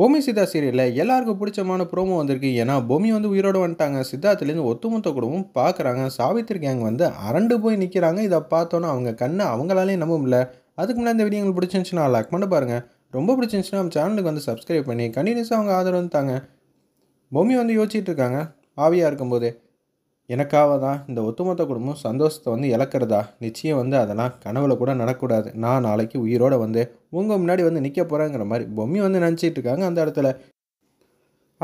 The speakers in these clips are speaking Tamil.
பூமி சிதா சீரியலில் எல்லாருக்கும் பிடிச்சமான ப்ரோமோ வந்திருக்கு ஏன்னா பூமி வந்து உயிரோடு வந்துட்டாங்க சித்தார்த்துலேருந்து ஒத்துமொத்த குடும்பம் பார்க்குறாங்க சாவித்திரி கேங் வந்து அரண்டு போய் நிற்கிறாங்க இதை பார்த்தோன்னா அவங்க கண்ணை அவங்களாலேயும் நம்ப முடியல அதுக்கு முன்னாடி இந்த வீடியோ பிடிச்சிருந்துச்சுன்னா லைக் பண்ண பாருங்கள் ரொம்ப பிடிச்சிருந்துச்சுன்னா நம்ம சேனலுக்கு வந்து சப்ஸ்கிரைப் பண்ணி கண்டினியூஸாக அவங்க ஆதரவு தாங்க பூமி வந்து யோசிச்சுட்டு இருக்காங்க ஆவியாக இருக்கும்போது எனக்காக தான் இந்த ஒத்துமொத்த குடும்பம் சந்தோஷத்தை வந்து இழக்கிறதா நிச்சயம் வந்து அதெல்லாம் கனவுல கூட நடக்கூடாது நான் நாளைக்கு உயிரோடு வந்து உங்கள் முன்னாடி வந்து நிற்க போகிறேங்கிற மாதிரி பொம்மி வந்து நினச்சிட்டு இருக்காங்க அந்த இடத்துல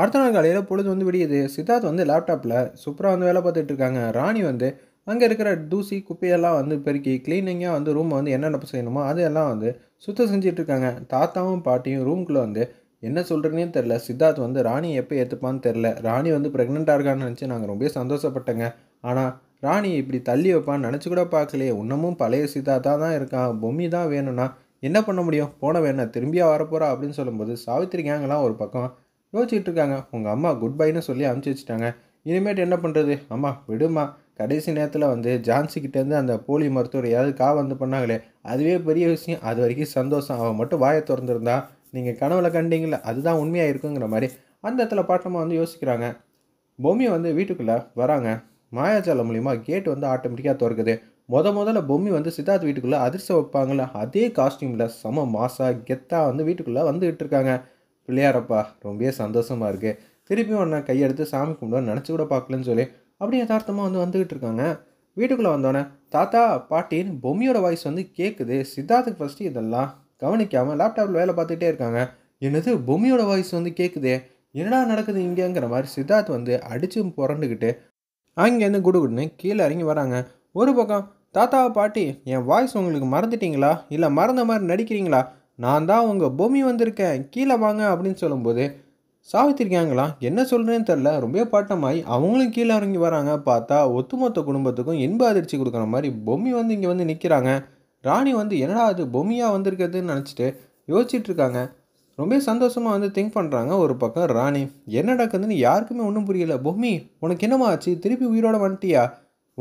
அடுத்த நாள் காலையில் பொழுது வந்து விடியுது சித்தார்த் வந்து லேப்டாப்பில் சூப்பராக வந்து வேலை பார்த்துட்டு இருக்காங்க ராணி வந்து அங்கே இருக்கிற தூசி குப்பையெல்லாம் வந்து பெருக்கி க்ளீனிங்காக வந்து ரூமை வந்து என்னென்ன செய்யணுமோ அது எல்லாம் வந்து சுத்தம் செஞ்சிட்ருக்காங்க தாத்தாவும் பாட்டியும் ரூம்குள்ளே வந்து என்ன சொல்கிறேன்னே தெரில சித்தார்த் வந்து ராணி எப்போ ஏற்றுப்பான்னு தெரில ராணி வந்து ப்ரெக்னெண்ட்டாக இருக்கான்னு நினச்சி நாங்கள் ரொம்ப சந்தோஷப்பட்டேங்க ஆனால் ராணி இப்படி தள்ளி வைப்பான்னு நினச்சி கூட பார்க்கலையே இன்னமும் பழைய சித்தார்த்தாக தான் இருக்கான் பொம்மி தான் வேணும்னா என்ன பண்ண முடியும் போன வேணா திரும்பியா வரப்போகிறா அப்படின்னு சொல்லும்போது சாவித்திரி கேங்கெல்லாம் ஒரு பக்கம் யோசிச்சுட்டு இருக்காங்க உங்கள் அம்மா குட் பைன்னு சொல்லி அனுப்பிச்சி வச்சுட்டாங்க இனிமேட்டு என்ன பண்ணுறது அம்மா விடுமா கடைசி நேரத்தில் வந்து ஜான்சிக்கிட்டேருந்து அந்த போலி மருத்துவர் ஏதாவது கா வந்து பண்ணாங்களே அதுவே பெரிய விஷயம் அது வரைக்கும் சந்தோஷம் அவன் மட்டும் வாயை திறந்துருந்தா நீங்கள் கனவுல கண்டிங்கள அதுதான் உண்மையாக இருக்குங்கிற மாதிரி அந்த இடத்துல பாட்டமாக வந்து யோசிக்கிறாங்க பொம்மி வந்து வீட்டுக்குள்ளே வராங்க மாயாஜாலம் மூலிமா கேட் வந்து ஆட்டோமேட்டிக்காக திறக்குது முத முதல்ல பொம்மி வந்து சித்தார்த் வீட்டுக்குள்ளே அதிர்ஷ்ட வைப்பாங்கள அதே காஸ்டியூமில் செம மாசா கெத்தாக வந்து வீட்டுக்குள்ளே வந்துகிட்டு இருக்காங்க பிள்ளையாரப்பா ரொம்ப சந்தோஷமாக இருக்குது திருப்பியும் ஒன்றா கையெடுத்து சாமி கும்பிடுவோம் நினச்சி கூட பார்க்கலன்னு சொல்லி அப்படியே யதார்த்தமாக வந்து வந்துகிட்டு இருக்காங்க வீட்டுக்குள்ளே வந்தோடனே தாத்தா பாட்டின்னு பொம்மியோட வாய்ஸ் வந்து கேட்குது சித்தார்த்துக்கு ஃபஸ்ட்டு இதெல்லாம் கவனிக்காமல் லேப்டாப்பில் வேலை பார்த்துக்கிட்டே இருக்காங்க என்னது பொம்மியோட வாய்ஸ் வந்து கேட்குதே என்னடா நடக்குது இங்கேங்கிற மாதிரி சித்தார்த் வந்து அடித்து புரண்டுக்கிட்டு அங்கேருந்து குடுகுடுன்னு கீழே இறங்கி வராங்க ஒரு பக்கம் தாத்தாவை பாட்டி என் வாய்ஸ் உங்களுக்கு மறந்துட்டீங்களா இல்லை மறந்த மாதிரி நடிக்கிறீங்களா நான் தான் உங்கள் பொம்மி வந்திருக்கேன் கீழே வாங்க அப்படின்னு சொல்லும்போது சாவித்திருக்காங்களா என்ன சொல்கிறேன்னு தெரில ரொம்ப பாட்டமாயி அவங்களும் கீழே இறங்கி வராங்க பார்த்தா ஒத்துமொத்த குடும்பத்துக்கும் இன்ப அதிர்ச்சி கொடுக்குற மாதிரி பொம்மி வந்து இங்கே வந்து நிற்கிறாங்க ராணி வந்து என்னடா அது பொம்மியாக வந்திருக்கிறதுன்னு நினச்சிட்டு யோசிச்சுட்டு இருக்காங்க ரொம்ப சந்தோஷமாக வந்து திங்க் பண்ணுறாங்க ஒரு பக்கம் ராணி என்ன நடக்குதுன்னு யாருக்குமே ஒன்றும் புரியல பொம்மி உனக்கு என்னமா ஆச்சு திருப்பி உயிரோட வந்துட்டியா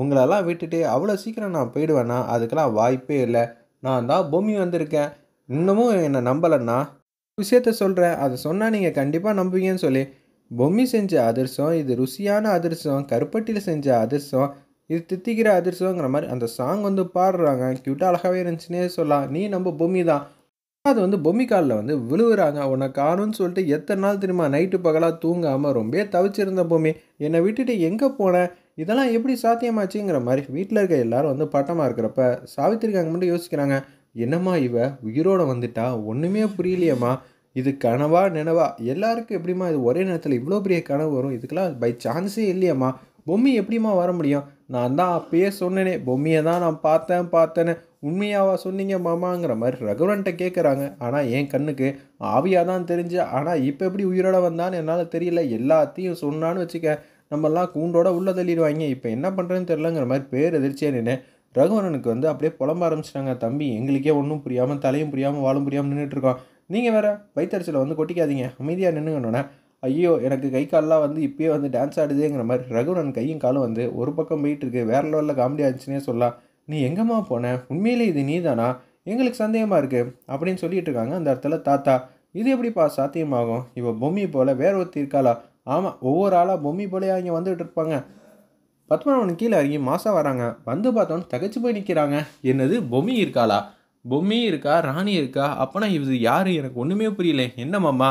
உங்களெல்லாம் விட்டுட்டு அவ்வளோ சீக்கிரம் நான் போயிடுவேன்னா அதுக்கெல்லாம் வாய்ப்பே இல்லை நான் தான் பொம்மி வந்திருக்கேன் இன்னமும் என்னை நம்பலைன்னா விஷயத்த சொல்கிறேன் அதை சொன்னால் நீங்கள் கண்டிப்பாக நம்புவீங்கன்னு சொல்லி பொம்மி செஞ்ச அதிர்சம் இது ருசியான அதிர்சம் கருப்பட்டியில் செஞ்ச அதிர்சம் இது தித்திக்கிற அதிர்சங்கிற மாதிரி அந்த சாங் வந்து பாடுறாங்க கியூட்டாக அழகாகவே இருந்துச்சுன்னே சொல்லலாம் நீ நம்ம பொம்மி தான் அது வந்து பொம்மி காலில் வந்து விழுவுறாங்க உன்னை காணும்னு சொல்லிட்டு எத்தனை நாள் தெரியுமா நைட்டு பகலாக தூங்காமல் ரொம்ப தவிச்சிருந்த பொம்மி என்னை விட்டுட்டு எங்கே போனேன் இதெல்லாம் எப்படி சாத்தியமாச்சுங்கிற மாதிரி வீட்டில் இருக்க எல்லாரும் வந்து பட்டமாக இருக்கிறப்ப சாவித்திரிக்காங்க மட்டும் யோசிக்கிறாங்க என்னம்மா இவ உயிரோடு வந்துட்டா ஒன்றுமே புரியலையம்மா இது கனவா நினவா எல்லாருக்கும் எப்படிம்மா இது ஒரே நேரத்தில் இவ்வளோ பெரிய கனவு வரும் இதுக்கெல்லாம் பை சான்ஸே இல்லையம்மா பொம்மி எப்படிம்மா வர முடியும் நான் தான் அப்பயே சொன்னேனே பொம்மையை தான் நான் பார்த்தேன் பார்த்தேன்னு உண்மையாவா சொன்னீங்க மாமாங்கிற மாதிரி ரகுவன்ட்ட கேட்குறாங்க ஆனால் என் கண்ணுக்கு ஆவியாக தான் தெரிஞ்சு ஆனால் இப்போ எப்படி உயிரோட வந்தான்னு என்னால் தெரியல எல்லாத்தையும் சொன்னான்னு வச்சுக்க நம்மெல்லாம் கூண்டோட உள்ளே தள்ளிடுவாங்க இப்போ என்ன பண்ணுறேன்னு தெரிலங்கிற மாதிரி பேர் எதிர்ச்சியாக நின்று ரகுவரனுக்கு வந்து அப்படியே புலம்ப ஆரம்பிச்சிட்டாங்க தம்பி எங்களுக்கே ஒன்றும் புரியாமல் தலையும் புரியாமல் வாழும் புரியாமல் நின்றுட்டுருக்கோம் நீங்கள் வேறு வயிற்றுச்சலை வந்து கொட்டிக்காதீங்க அமைதியாக நின்றுங்கன்னொன்னே ஐயோ எனக்கு கை காலெலாம் வந்து இப்போயே வந்து டான்ஸ் ஆடுதுங்கிற மாதிரி ரகுனன் கையும் காலும் வந்து ஒரு பக்கம் போயிட்டு இருக்கு வேற லெவலில் காமெடி ஆச்சுன்னே சொல்லலாம் நீ எங்கேம்மா போன உண்மையிலே இது நீ தானா எங்களுக்கு சந்தேகமாக இருக்குது அப்படின்னு சொல்லிட்டு இருக்காங்க அந்த இடத்துல தாத்தா இது எப்படிப்பா சாத்தியமாகும் இவள் பொம்மி போல் வேற ஒருத்தி இருக்காளா ஆமாம் ஒவ்வொரு ஆளாக பொம்மி போலே இங்கே வந்துகிட்டு இருப்பாங்க பத்மநாபன் கீழே இறங்கி மாதம் வராங்க வந்து பார்த்தோன்னு தகச்சு போய் நிற்கிறாங்க என்னது பொம்மி இருக்காளா பொம்மி இருக்கா ராணி இருக்கா அப்போனா இது யார் எனக்கு ஒன்றுமே புரியல என்னம்மாம்மா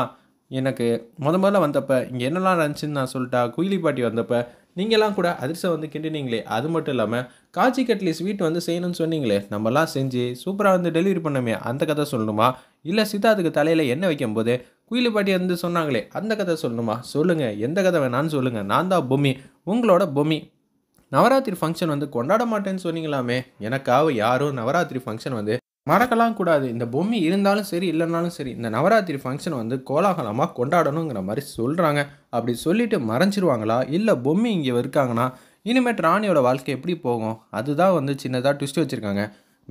எனக்கு முத முதல்ல வந்தப்போ இங்கே என்னெல்லாம் நடந்துச்சுன்னு நான் சொல்லிட்டா குயிலி பாட்டி வந்தப்போ நீங்கள்லாம் கூட அதிர்ஷ்டம் வந்து கிண்டினீங்களே அது மட்டும் இல்லாமல் காஜி கட்லி ஸ்வீட் வந்து செய்யணும்னு சொன்னீங்களே நம்மலாம் செஞ்சு சூப்பராக வந்து டெலிவரி பண்ணோமே அந்த கதை சொல்லணுமா இல்லை அதுக்கு தலையில் எண்ணெய் வைக்கும்போது குயிலி பாட்டி வந்து சொன்னாங்களே அந்த கதை சொல்லணுமா சொல்லுங்கள் எந்த கதை வேணான்னு சொல்லுங்கள் நான் தான் பொம்மி உங்களோட பொம்மி நவராத்திரி ஃபங்க்ஷன் வந்து கொண்டாட மாட்டேன்னு சொன்னீங்களாமே எனக்காக யாரும் நவராத்திரி ஃபங்க்ஷன் வந்து மறக்கலாம் கூடாது இந்த பொம்மை இருந்தாலும் சரி இல்லைனாலும் சரி இந்த நவராத்திரி ஃபங்க்ஷனை வந்து கோலாகலமாக கொண்டாடணுங்கிற மாதிரி சொல்கிறாங்க அப்படி சொல்லிட்டு மறைஞ்சிருவாங்களா இல்லை பொம்மை இங்கே இருக்காங்கன்னா இனிமேட் ராணியோட வாழ்க்கை எப்படி போகும் அதுதான் வந்து சின்னதாக ட்விஸ்ட் வச்சுருக்காங்க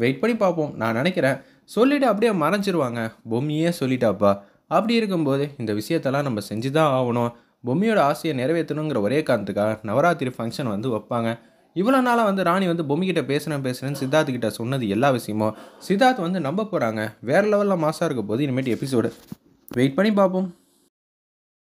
வெயிட் பண்ணி பார்ப்போம் நான் நினைக்கிறேன் சொல்லிவிட்டு அப்படியே மறைஞ்சிருவாங்க பொம்மியே சொல்லிட்டாப்பா அப்படி இருக்கும்போது இந்த விஷயத்தெல்லாம் நம்ம செஞ்சு தான் ஆகணும் பொம்மியோட ஆசையை நிறைவேற்றணுங்கிற ஒரே காரணத்துக்காக நவராத்திரி ஃபங்க்ஷன் வந்து வைப்பாங்க இவ்வளோ நாளாக வந்து ராணி வந்து பொம்மிக்கிட்ட பேசுகிறேன் பேசுகிறேன்னு சித்தார்த்து கிட்ட சொன்னது எல்லா விஷயமும் சித்தார்த் வந்து நம்ப போகிறாங்க வேறு லெவலில் மாதம் இருக்க போது இனிமேட்டு எபிசோடு வெயிட் பண்ணி பார்ப்போம்